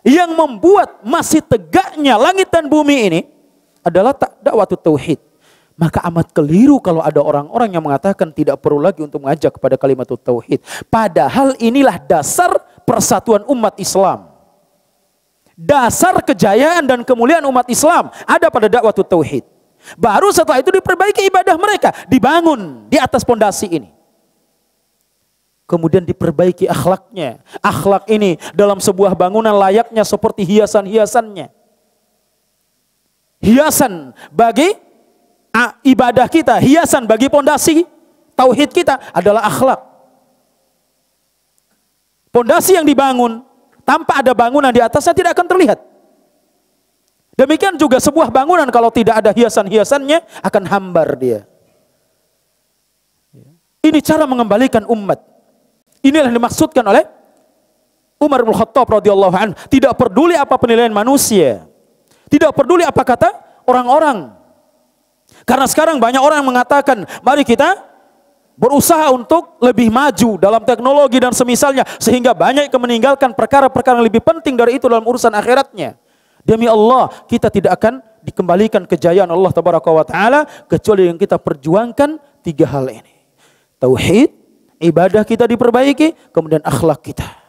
Yang membuat masih tegaknya langit dan bumi ini adalah tak dakwah tauhid. Maka amat keliru kalau ada orang-orang yang mengatakan tidak perlu lagi untuk mengajak kepada kalimat tauhid. Padahal inilah dasar persatuan umat Islam. Dasar kejayaan dan kemuliaan umat Islam ada pada dakwah tauhid. Baru setelah itu diperbaiki ibadah mereka, dibangun di atas pondasi ini kemudian diperbaiki akhlaknya. Akhlak ini dalam sebuah bangunan layaknya seperti hiasan-hiasannya. Hiasan bagi ibadah kita, hiasan bagi pondasi tauhid kita adalah akhlak. Pondasi yang dibangun tanpa ada bangunan di atasnya tidak akan terlihat. Demikian juga sebuah bangunan kalau tidak ada hiasan-hiasannya akan hambar dia. Ini cara mengembalikan umat. Inilah yang dimaksudkan oleh Umar bin Khattab radhiyallahu anhu, Tidak peduli apa penilaian manusia. Tidak peduli apa kata orang-orang. Karena sekarang banyak orang yang mengatakan, mari kita berusaha untuk lebih maju dalam teknologi dan semisalnya sehingga banyak yang meninggalkan perkara-perkara yang lebih penting dari itu dalam urusan akhiratnya. Demi Allah, kita tidak akan dikembalikan kejayaan Allah tabaraka wa taala kecuali yang kita perjuangkan tiga hal ini. Tauhid, ibadah kita diperbaiki, kemudian akhlak kita.